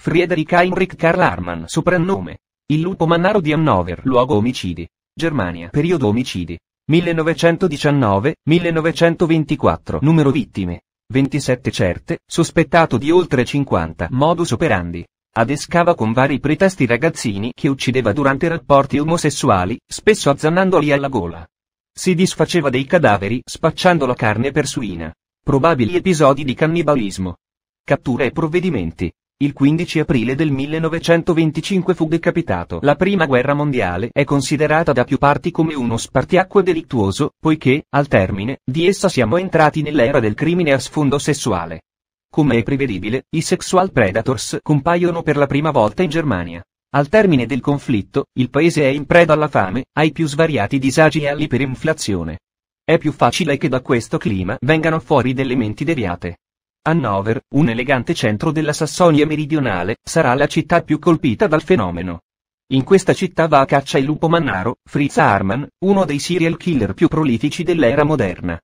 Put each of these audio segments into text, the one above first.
Friedrich Heinrich Karl Harman, soprannome. Il lupo mannaro di Hannover, luogo omicidi. Germania, periodo omicidi. 1919-1924, numero vittime. 27 certe, sospettato di oltre 50, modus operandi. Adescava con vari pretesti ragazzini che uccideva durante rapporti omosessuali, spesso azzannandoli alla gola. Si disfaceva dei cadaveri, spacciando la carne per suina. Probabili episodi di cannibalismo. Catture e provvedimenti. Il 15 aprile del 1925 fu decapitato. La prima guerra mondiale è considerata da più parti come uno spartiacque delittuoso, poiché, al termine, di essa siamo entrati nell'era del crimine a sfondo sessuale. Come è prevedibile, i sexual predators compaiono per la prima volta in Germania. Al termine del conflitto, il paese è in preda alla fame, ai più svariati disagi e all'iperinflazione. È più facile che da questo clima vengano fuori delle menti deviate. Hannover, un elegante centro della Sassonia meridionale, sarà la città più colpita dal fenomeno. In questa città va a caccia il lupo mannaro, Fritz Harman, uno dei serial killer più prolifici dell'era moderna.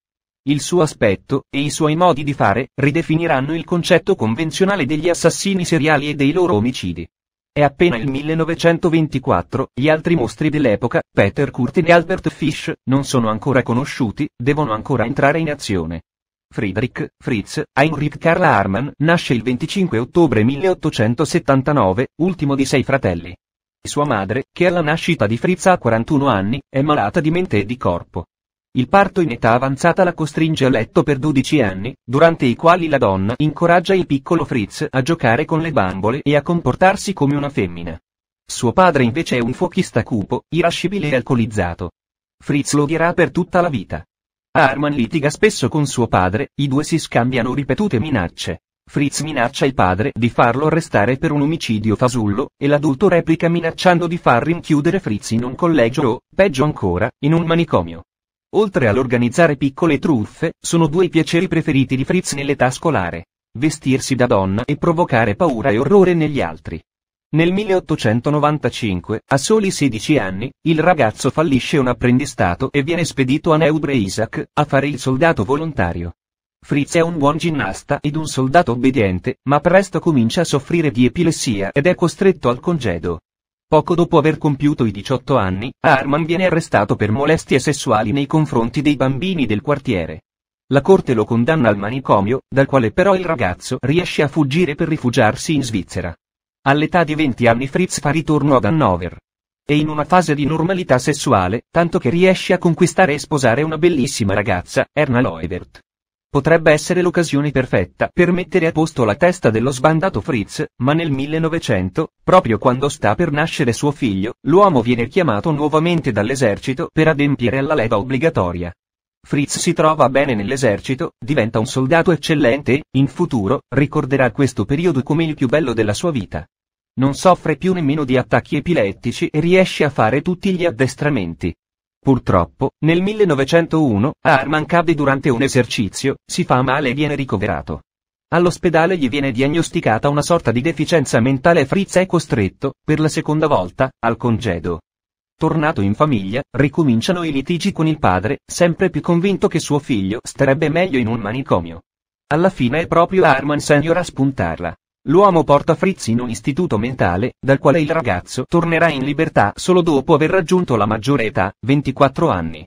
Il suo aspetto, e i suoi modi di fare, ridefiniranno il concetto convenzionale degli assassini seriali e dei loro omicidi. È appena il 1924, gli altri mostri dell'epoca, Peter Curtin e Albert Fish, non sono ancora conosciuti, devono ancora entrare in azione. Friedrich Fritz Heinrich Karl Harman nasce il 25 ottobre 1879, ultimo di sei fratelli. Sua madre, che alla nascita di Fritz ha 41 anni, è malata di mente e di corpo. Il parto in età avanzata la costringe a letto per 12 anni, durante i quali la donna incoraggia il piccolo Fritz a giocare con le bambole e a comportarsi come una femmina. Suo padre invece è un fuochista cupo, irascibile e alcolizzato. Fritz lo odierà per tutta la vita. Arman litiga spesso con suo padre, i due si scambiano ripetute minacce. Fritz minaccia il padre di farlo arrestare per un omicidio fasullo, e l'adulto replica minacciando di far rinchiudere Fritz in un collegio o, peggio ancora, in un manicomio. Oltre all'organizzare piccole truffe, sono due i piaceri preferiti di Fritz nell'età scolare vestirsi da donna e provocare paura e orrore negli altri. Nel 1895, a soli 16 anni, il ragazzo fallisce un apprendistato e viene spedito a Neubre isaac a fare il soldato volontario. Fritz è un buon ginnasta ed un soldato obbediente, ma presto comincia a soffrire di epilessia ed è costretto al congedo. Poco dopo aver compiuto i 18 anni, Arman viene arrestato per molestie sessuali nei confronti dei bambini del quartiere. La corte lo condanna al manicomio, dal quale però il ragazzo riesce a fuggire per rifugiarsi in Svizzera. All'età di 20 anni Fritz fa ritorno ad Hannover. È in una fase di normalità sessuale, tanto che riesce a conquistare e sposare una bellissima ragazza, Erna Loebert. Potrebbe essere l'occasione perfetta per mettere a posto la testa dello sbandato Fritz, ma nel 1900, proprio quando sta per nascere suo figlio, l'uomo viene chiamato nuovamente dall'esercito per adempiere alla leva obbligatoria. Fritz si trova bene nell'esercito, diventa un soldato eccellente e, in futuro, ricorderà questo periodo come il più bello della sua vita. Non soffre più nemmeno di attacchi epilettici e riesce a fare tutti gli addestramenti. Purtroppo, nel 1901, Arman cade durante un esercizio, si fa male e viene ricoverato. All'ospedale gli viene diagnosticata una sorta di deficienza mentale e Fritz è costretto, per la seconda volta, al congedo. Tornato in famiglia, ricominciano i litigi con il padre, sempre più convinto che suo figlio starebbe meglio in un manicomio. Alla fine è proprio Arman Senior a spuntarla. L'uomo porta Fritz in un istituto mentale, dal quale il ragazzo tornerà in libertà solo dopo aver raggiunto la maggiore età, 24 anni.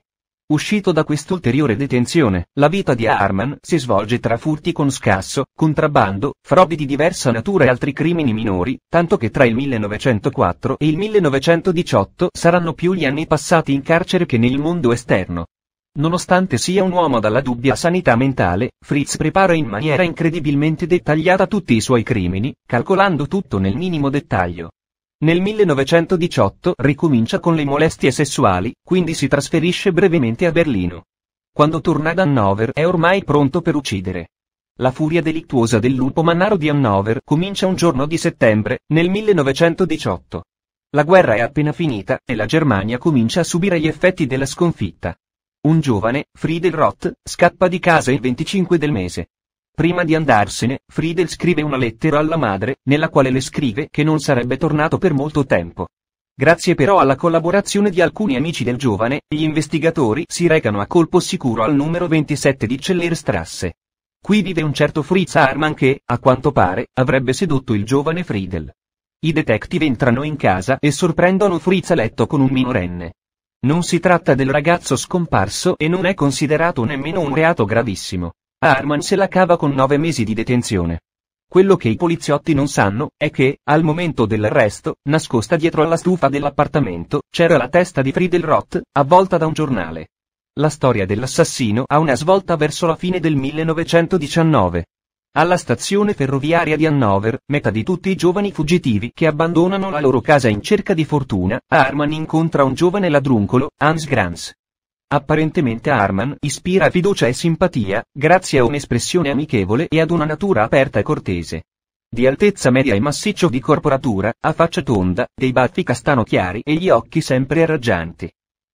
Uscito da quest'ulteriore detenzione, la vita di Harman si svolge tra furti con scasso, contrabbando, frodi di diversa natura e altri crimini minori, tanto che tra il 1904 e il 1918 saranno più gli anni passati in carcere che nel mondo esterno. Nonostante sia un uomo dalla dubbia sanità mentale, Fritz prepara in maniera incredibilmente dettagliata tutti i suoi crimini, calcolando tutto nel minimo dettaglio. Nel 1918 ricomincia con le molestie sessuali, quindi si trasferisce brevemente a Berlino. Quando torna ad Hannover è ormai pronto per uccidere. La furia delittuosa del lupo mannaro di Hannover comincia un giorno di settembre, nel 1918. La guerra è appena finita e la Germania comincia a subire gli effetti della sconfitta. Un giovane, Friedel Roth, scappa di casa il 25 del mese. Prima di andarsene, Friedel scrive una lettera alla madre, nella quale le scrive che non sarebbe tornato per molto tempo. Grazie però alla collaborazione di alcuni amici del giovane, gli investigatori si recano a colpo sicuro al numero 27 di Cellerstrasse. Qui vive un certo Fritz Harman che, a quanto pare, avrebbe sedotto il giovane Friedel. I detective entrano in casa e sorprendono Fritz a letto con un minorenne. Non si tratta del ragazzo scomparso e non è considerato nemmeno un reato gravissimo. Arman se la cava con nove mesi di detenzione. Quello che i poliziotti non sanno è che, al momento dell'arresto, nascosta dietro alla stufa dell'appartamento, c'era la testa di Friedel Roth, avvolta da un giornale. La storia dell'assassino ha una svolta verso la fine del 1919 alla stazione ferroviaria di Hannover, metà di tutti i giovani fuggitivi che abbandonano la loro casa in cerca di fortuna, Arman incontra un giovane ladruncolo, Hans Granz. Apparentemente Arman ispira fiducia e simpatia, grazie a un'espressione amichevole e ad una natura aperta e cortese. Di altezza media e massiccio di corporatura, ha faccia tonda, dei baffi castano chiari e gli occhi sempre arraggianti.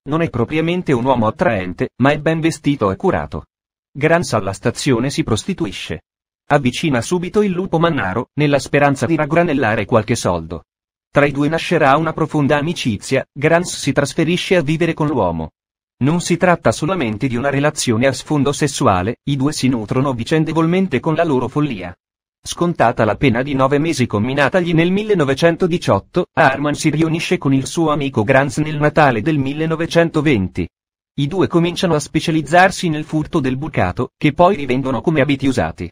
Non è propriamente un uomo attraente, ma è ben vestito e curato. Granz alla stazione si prostituisce. Avvicina subito il lupo mannaro, nella speranza di raggranellare qualche soldo. Tra i due nascerà una profonda amicizia, Grans si trasferisce a vivere con l'uomo. Non si tratta solamente di una relazione a sfondo sessuale, i due si nutrono vicendevolmente con la loro follia. Scontata la pena di nove mesi comminatagli nel 1918, Arman si riunisce con il suo amico Grans nel Natale del 1920. I due cominciano a specializzarsi nel furto del bucato, che poi rivendono come abiti usati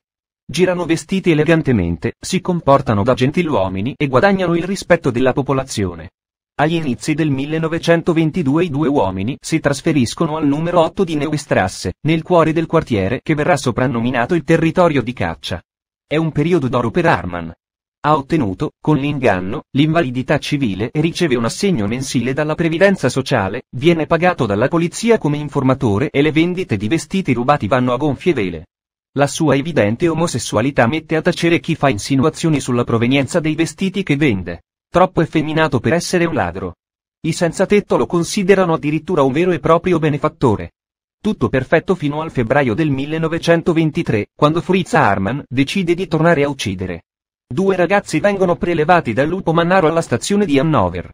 girano vestiti elegantemente, si comportano da gentiluomini e guadagnano il rispetto della popolazione. Agli inizi del 1922 i due uomini si trasferiscono al numero 8 di Neustrasse, nel cuore del quartiere che verrà soprannominato il territorio di caccia. È un periodo d'oro per Arman. Ha ottenuto, con l'inganno, l'invalidità civile e riceve un assegno mensile dalla previdenza sociale, viene pagato dalla polizia come informatore e le vendite di vestiti rubati vanno a gonfie vele. La sua evidente omosessualità mette a tacere chi fa insinuazioni sulla provenienza dei vestiti che vende. Troppo effeminato per essere un ladro. I senza tetto lo considerano addirittura un vero e proprio benefattore. Tutto perfetto fino al febbraio del 1923, quando Fritz Harman decide di tornare a uccidere. Due ragazzi vengono prelevati dal lupo mannaro alla stazione di Hannover.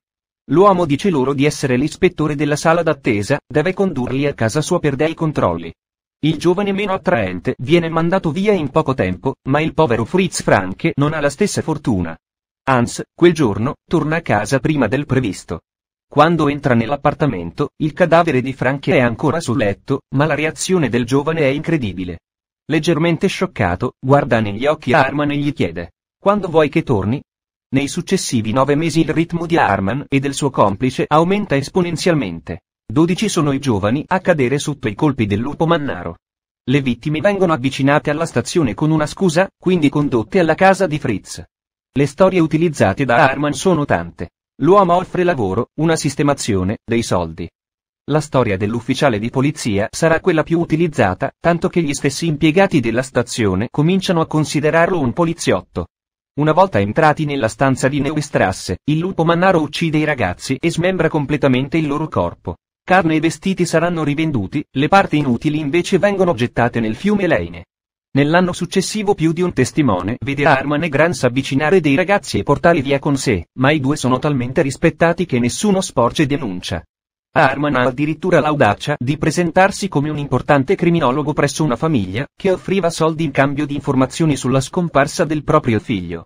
L'uomo dice loro di essere l'ispettore della sala d'attesa, deve condurli a casa sua per dei controlli. Il giovane meno attraente viene mandato via in poco tempo, ma il povero Fritz Franke non ha la stessa fortuna. Hans, quel giorno, torna a casa prima del previsto. Quando entra nell'appartamento, il cadavere di Franke è ancora sul letto, ma la reazione del giovane è incredibile. Leggermente scioccato, guarda negli occhi Arman e gli chiede. Quando vuoi che torni? Nei successivi nove mesi il ritmo di Arman e del suo complice aumenta esponenzialmente. 12 sono i giovani a cadere sotto i colpi del lupo mannaro. Le vittime vengono avvicinate alla stazione con una scusa, quindi condotte alla casa di Fritz. Le storie utilizzate da Arman sono tante. L'uomo offre lavoro, una sistemazione, dei soldi. La storia dell'ufficiale di polizia sarà quella più utilizzata, tanto che gli stessi impiegati della stazione cominciano a considerarlo un poliziotto. Una volta entrati nella stanza di Neustrasse, il lupo mannaro uccide i ragazzi e smembra completamente il loro corpo. Carne e vestiti saranno rivenduti, le parti inutili invece vengono gettate nel fiume Leine. Nell'anno successivo più di un testimone vede Arman e Grans avvicinare dei ragazzi e portarli via con sé, ma i due sono talmente rispettati che nessuno sporge denuncia. Arman ha addirittura l'audacia di presentarsi come un importante criminologo presso una famiglia, che offriva soldi in cambio di informazioni sulla scomparsa del proprio figlio.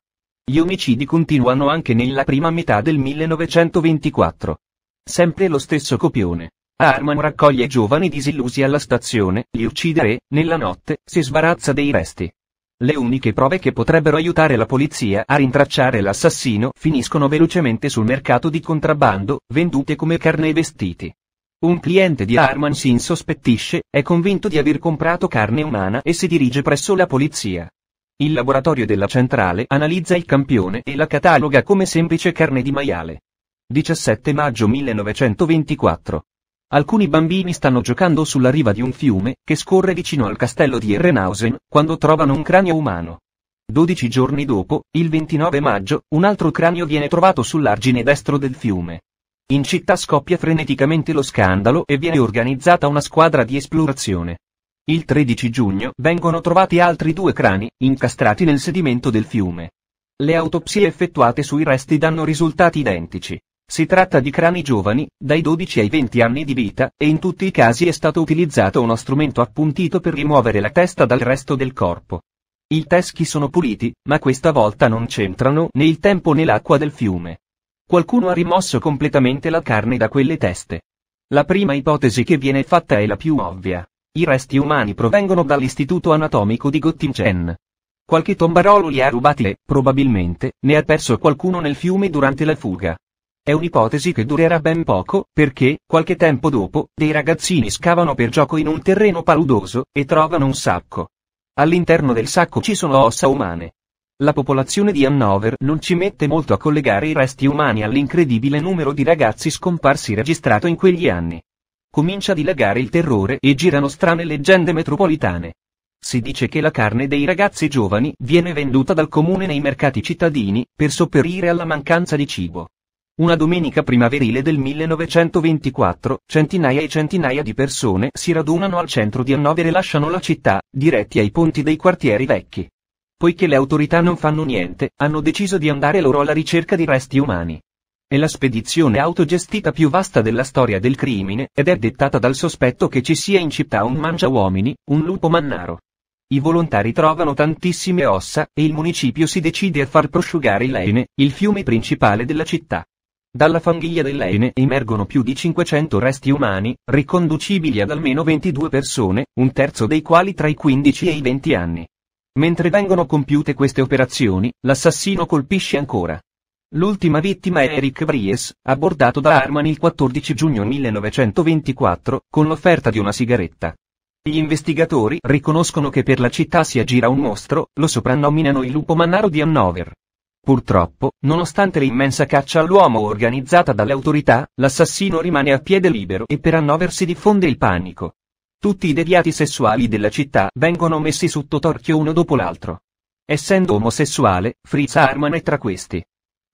Gli omicidi continuano anche nella prima metà del 1924. Sempre lo stesso copione. Arman raccoglie giovani disillusi alla stazione, li uccide e, nella notte, si sbarazza dei resti. Le uniche prove che potrebbero aiutare la polizia a rintracciare l'assassino finiscono velocemente sul mercato di contrabbando, vendute come carne e vestiti. Un cliente di Arman si insospettisce, è convinto di aver comprato carne umana e si dirige presso la polizia. Il laboratorio della centrale analizza il campione e la cataloga come semplice carne di maiale. 17 maggio 1924. Alcuni bambini stanno giocando sulla riva di un fiume, che scorre vicino al castello di Herrenhausen, quando trovano un cranio umano. 12 giorni dopo, il 29 maggio, un altro cranio viene trovato sull'argine destro del fiume. In città scoppia freneticamente lo scandalo e viene organizzata una squadra di esplorazione. Il 13 giugno vengono trovati altri due crani, incastrati nel sedimento del fiume. Le autopsie effettuate sui resti danno risultati identici. Si tratta di crani giovani, dai 12 ai 20 anni di vita, e in tutti i casi è stato utilizzato uno strumento appuntito per rimuovere la testa dal resto del corpo. I teschi sono puliti, ma questa volta non c'entrano né il tempo né l'acqua del fiume. Qualcuno ha rimosso completamente la carne da quelle teste. La prima ipotesi che viene fatta è la più ovvia. I resti umani provengono dall'istituto anatomico di Göttingen. Qualche tombarolo li ha rubati e, probabilmente, ne ha perso qualcuno nel fiume durante la fuga. È un'ipotesi che durerà ben poco, perché, qualche tempo dopo, dei ragazzini scavano per gioco in un terreno paludoso, e trovano un sacco. All'interno del sacco ci sono ossa umane. La popolazione di Hannover non ci mette molto a collegare i resti umani all'incredibile numero di ragazzi scomparsi registrato in quegli anni. Comincia a dilagare il terrore e girano strane leggende metropolitane. Si dice che la carne dei ragazzi giovani viene venduta dal comune nei mercati cittadini per sopperire alla mancanza di cibo. Una domenica primaverile del 1924, centinaia e centinaia di persone si radunano al centro di Hannover e lasciano la città, diretti ai ponti dei quartieri vecchi. Poiché le autorità non fanno niente, hanno deciso di andare loro alla ricerca di resti umani. È la spedizione autogestita più vasta della storia del crimine, ed è dettata dal sospetto che ci sia in città un mangiauomini, un lupo mannaro. I volontari trovano tantissime ossa, e il municipio si decide a far prosciugare il Leine, il fiume principale della città. Dalla fanghiglia dell'Eine emergono più di 500 resti umani, riconducibili ad almeno 22 persone, un terzo dei quali tra i 15 e i 20 anni. Mentre vengono compiute queste operazioni, l'assassino colpisce ancora. L'ultima vittima è Eric Bries, abbordato da Arman il 14 giugno 1924, con l'offerta di una sigaretta. Gli investigatori riconoscono che per la città si aggira un mostro, lo soprannominano il lupo mannaro di Hannover. Purtroppo, nonostante l'immensa caccia all'uomo organizzata dalle autorità, l'assassino rimane a piede libero e per Hannover si diffonde il panico. Tutti i deviati sessuali della città vengono messi sotto torchio uno dopo l'altro. Essendo omosessuale, Fritz Harman è tra questi.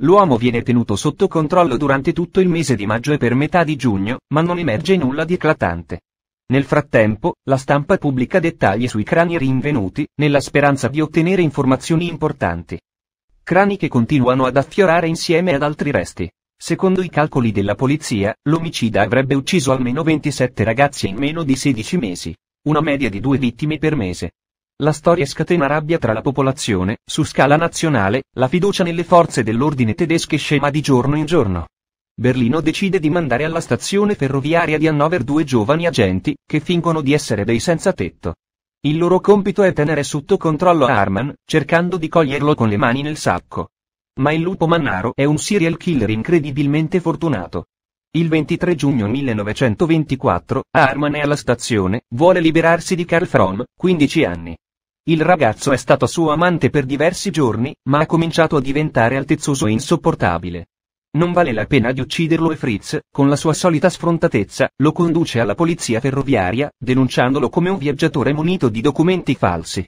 L'uomo viene tenuto sotto controllo durante tutto il mese di maggio e per metà di giugno, ma non emerge nulla di eclatante. Nel frattempo, la stampa pubblica dettagli sui crani rinvenuti, nella speranza di ottenere informazioni importanti crani che continuano ad affiorare insieme ad altri resti. Secondo i calcoli della polizia, l'omicida avrebbe ucciso almeno 27 ragazzi in meno di 16 mesi, una media di due vittime per mese. La storia scatena rabbia tra la popolazione, su scala nazionale, la fiducia nelle forze dell'ordine tedesche scema di giorno in giorno. Berlino decide di mandare alla stazione ferroviaria di Hannover due giovani agenti, che fingono di essere dei senza tetto. Il loro compito è tenere sotto controllo Arman, cercando di coglierlo con le mani nel sacco. Ma il lupo mannaro è un serial killer incredibilmente fortunato. Il 23 giugno 1924, Arman è alla stazione, vuole liberarsi di Carl Fromm, 15 anni. Il ragazzo è stato suo amante per diversi giorni, ma ha cominciato a diventare altezzoso e insopportabile non vale la pena di ucciderlo e Fritz, con la sua solita sfrontatezza, lo conduce alla polizia ferroviaria, denunciandolo come un viaggiatore munito di documenti falsi.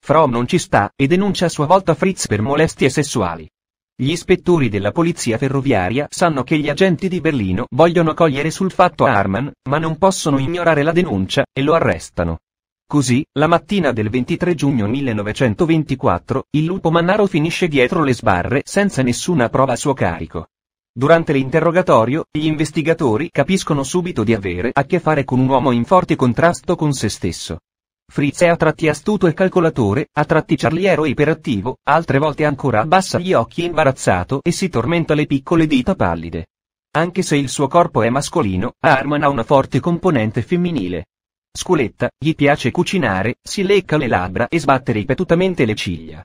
Fromm non ci sta e denuncia a sua volta Fritz per molestie sessuali. Gli ispettori della polizia ferroviaria sanno che gli agenti di Berlino vogliono cogliere sul fatto Arman, ma non possono ignorare la denuncia, e lo arrestano. Così, la mattina del 23 giugno 1924, il lupo Mannaro finisce dietro le sbarre senza nessuna prova a suo carico. Durante l'interrogatorio, gli investigatori capiscono subito di avere a che fare con un uomo in forte contrasto con se stesso. Fritz è a tratti astuto e calcolatore, a tratti ciarliero e iperattivo, altre volte ancora abbassa gli occhi imbarazzato e si tormenta le piccole dita pallide. Anche se il suo corpo è mascolino, Arman ha una forte componente femminile. Sculetta, gli piace cucinare, si lecca le labbra e sbatte ripetutamente le ciglia.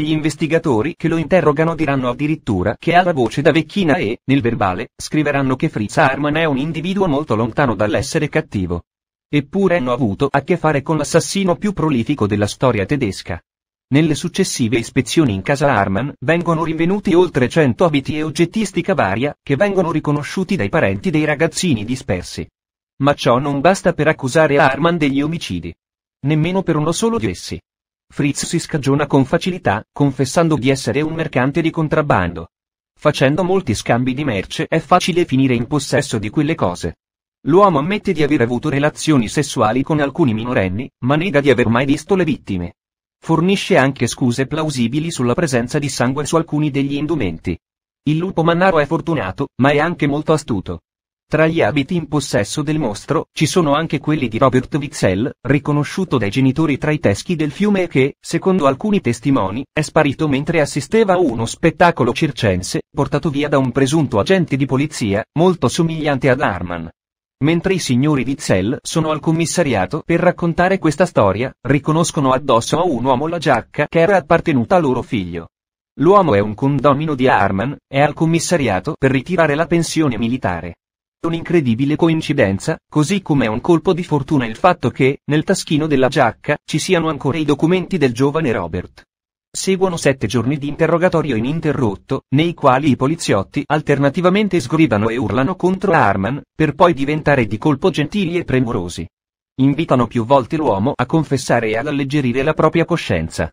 Gli investigatori che lo interrogano diranno addirittura che ha la voce da vecchina e, nel verbale, scriveranno che Fritz Harman è un individuo molto lontano dall'essere cattivo. Eppure hanno avuto a che fare con l'assassino più prolifico della storia tedesca. Nelle successive ispezioni in casa Harman vengono rinvenuti oltre 100 abiti e oggettistica varia, che vengono riconosciuti dai parenti dei ragazzini dispersi. Ma ciò non basta per accusare Harman degli omicidi. Nemmeno per uno solo di essi. Fritz si scagiona con facilità, confessando di essere un mercante di contrabbando. Facendo molti scambi di merce è facile finire in possesso di quelle cose. L'uomo ammette di aver avuto relazioni sessuali con alcuni minorenni, ma nega di aver mai visto le vittime. Fornisce anche scuse plausibili sulla presenza di sangue su alcuni degli indumenti. Il lupo mannaro è fortunato, ma è anche molto astuto. Tra gli abiti in possesso del mostro, ci sono anche quelli di Robert Witzel, riconosciuto dai genitori tra i teschi del fiume e che, secondo alcuni testimoni, è sparito mentre assisteva a uno spettacolo circense, portato via da un presunto agente di polizia, molto somigliante ad Arman. Mentre i signori Witzel sono al commissariato per raccontare questa storia, riconoscono addosso a un uomo la giacca che era appartenuta a loro figlio. L'uomo è un condomino di Arman, è al commissariato per ritirare la pensione militare. Un'incredibile coincidenza, così come è un colpo di fortuna il fatto che, nel taschino della giacca, ci siano ancora i documenti del giovane Robert. Seguono sette giorni di interrogatorio ininterrotto, nei quali i poliziotti alternativamente sgridano e urlano contro Arman, per poi diventare di colpo gentili e premurosi. Invitano più volte l'uomo a confessare e ad alleggerire la propria coscienza.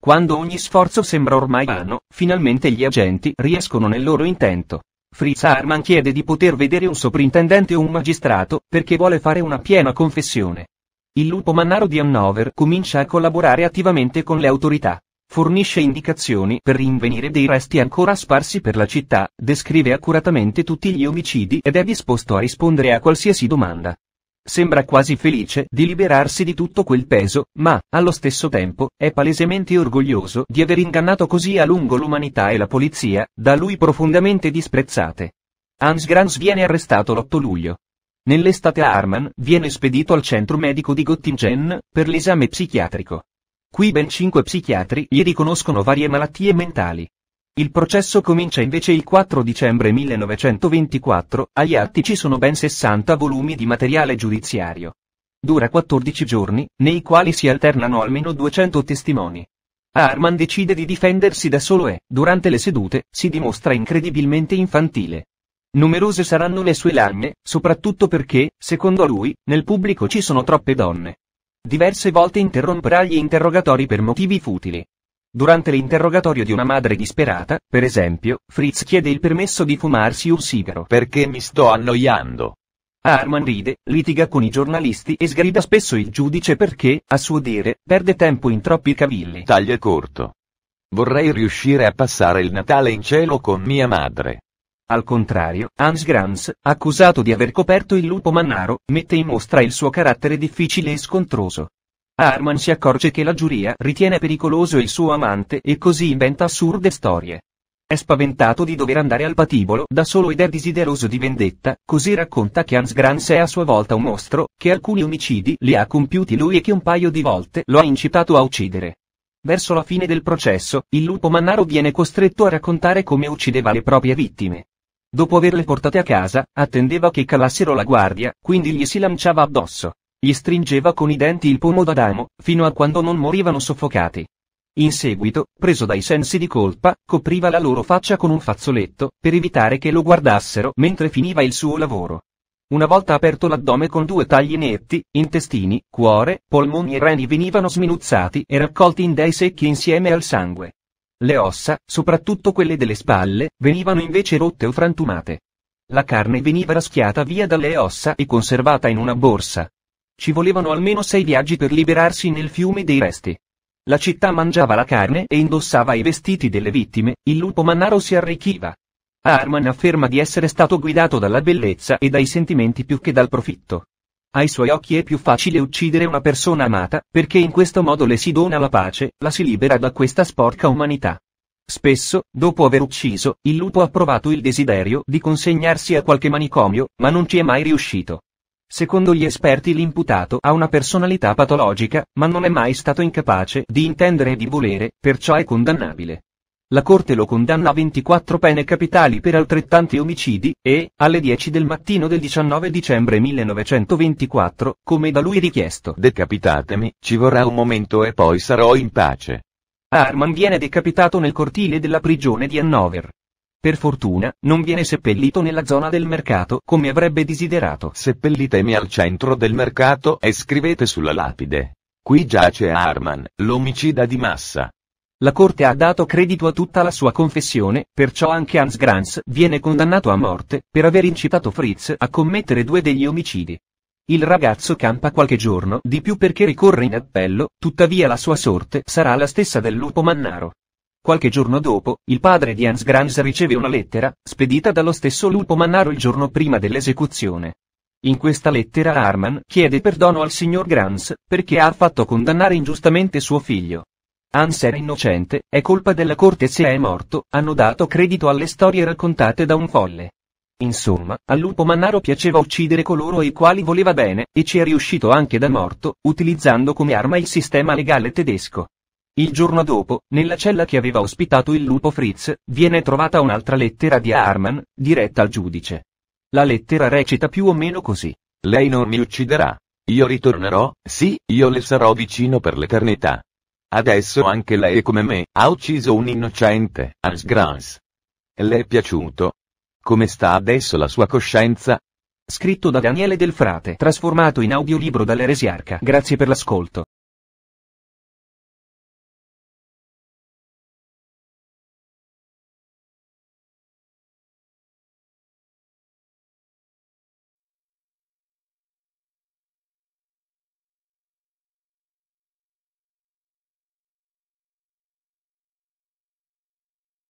Quando ogni sforzo sembra ormai vano, finalmente gli agenti riescono nel loro intento. Fritz Arman chiede di poter vedere un soprintendente o un magistrato, perché vuole fare una piena confessione. Il lupo mannaro di Hannover comincia a collaborare attivamente con le autorità. Fornisce indicazioni per rinvenire dei resti ancora sparsi per la città, descrive accuratamente tutti gli omicidi ed è disposto a rispondere a qualsiasi domanda. Sembra quasi felice di liberarsi di tutto quel peso, ma, allo stesso tempo, è palesemente orgoglioso di aver ingannato così a lungo l'umanità e la polizia, da lui profondamente disprezzate. Hans Granz viene arrestato l'8 luglio. Nell'estate Arman viene spedito al centro medico di Göttingen, per l'esame psichiatrico. Qui ben cinque psichiatri gli riconoscono varie malattie mentali. Il processo comincia invece il 4 dicembre 1924, agli atti ci sono ben 60 volumi di materiale giudiziario. Dura 14 giorni, nei quali si alternano almeno 200 testimoni. Arman decide di difendersi da solo e, durante le sedute, si dimostra incredibilmente infantile. Numerose saranno le sue lagne, soprattutto perché, secondo lui, nel pubblico ci sono troppe donne. Diverse volte interromperà gli interrogatori per motivi futili. Durante l'interrogatorio di una madre disperata, per esempio, Fritz chiede il permesso di fumarsi un sigaro perché mi sto annoiando. Harman ride, litiga con i giornalisti e sgrida spesso il giudice perché, a suo dire, perde tempo in troppi cavilli. Taglia corto. Vorrei riuscire a passare il Natale in cielo con mia madre. Al contrario, Hans Grams, accusato di aver coperto il lupo mannaro, mette in mostra il suo carattere difficile e scontroso. Arman si accorge che la giuria ritiene pericoloso il suo amante e così inventa assurde storie. È spaventato di dover andare al patibolo da solo ed è desideroso di vendetta, così racconta che Hans Granz è a sua volta un mostro, che alcuni omicidi li ha compiuti lui e che un paio di volte lo ha incitato a uccidere. Verso la fine del processo, il lupo mannaro viene costretto a raccontare come uccideva le proprie vittime. Dopo averle portate a casa, attendeva che calassero la guardia, quindi gli si lanciava addosso. Gli stringeva con i denti il pomo d'Adamo, fino a quando non morivano soffocati. In seguito, preso dai sensi di colpa, copriva la loro faccia con un fazzoletto, per evitare che lo guardassero mentre finiva il suo lavoro. Una volta aperto l'addome con due tagli netti, intestini, cuore, polmoni e reni venivano sminuzzati e raccolti in dei secchi insieme al sangue. Le ossa, soprattutto quelle delle spalle, venivano invece rotte o frantumate. La carne veniva raschiata via dalle ossa e conservata in una borsa, ci volevano almeno sei viaggi per liberarsi nel fiume dei resti. La città mangiava la carne e indossava i vestiti delle vittime, il lupo mannaro si arricchiva. Arman afferma di essere stato guidato dalla bellezza e dai sentimenti più che dal profitto. Ai suoi occhi è più facile uccidere una persona amata, perché in questo modo le si dona la pace, la si libera da questa sporca umanità. Spesso, dopo aver ucciso, il lupo ha provato il desiderio di consegnarsi a qualche manicomio, ma non ci è mai riuscito. Secondo gli esperti l'imputato ha una personalità patologica, ma non è mai stato incapace di intendere e di volere, perciò è condannabile. La Corte lo condanna a 24 pene capitali per altrettanti omicidi, e, alle 10 del mattino del 19 dicembre 1924, come da lui richiesto. Decapitatemi, ci vorrà un momento e poi sarò in pace. Arman viene decapitato nel cortile della prigione di Hannover. Per fortuna, non viene seppellito nella zona del mercato come avrebbe desiderato. Seppellitemi al centro del mercato e scrivete sulla lapide. Qui giace Arman, l'omicida di massa. La corte ha dato credito a tutta la sua confessione, perciò anche Hans Granz viene condannato a morte, per aver incitato Fritz a commettere due degli omicidi. Il ragazzo campa qualche giorno di più perché ricorre in appello, tuttavia la sua sorte sarà la stessa del lupo mannaro. Qualche giorno dopo, il padre di Hans Granz riceve una lettera, spedita dallo stesso Lupo Mannaro il giorno prima dell'esecuzione. In questa lettera Arman chiede perdono al signor Granz, perché ha fatto condannare ingiustamente suo figlio. Hans era innocente, è colpa della corte se è morto, hanno dato credito alle storie raccontate da un folle. Insomma, al lupo Mannaro piaceva uccidere coloro ai quali voleva bene, e ci è riuscito anche da morto, utilizzando come arma il sistema legale tedesco. Il giorno dopo, nella cella che aveva ospitato il lupo Fritz, viene trovata un'altra lettera di Harman, diretta al giudice. La lettera recita più o meno così. Lei non mi ucciderà. Io ritornerò, sì, io le sarò vicino per l'eternità. Adesso anche lei come me, ha ucciso un innocente, Hans Grans. Le è piaciuto? Come sta adesso la sua coscienza? Scritto da Daniele Del Frate, trasformato in audiolibro dall'Eresiarca. Grazie per l'ascolto.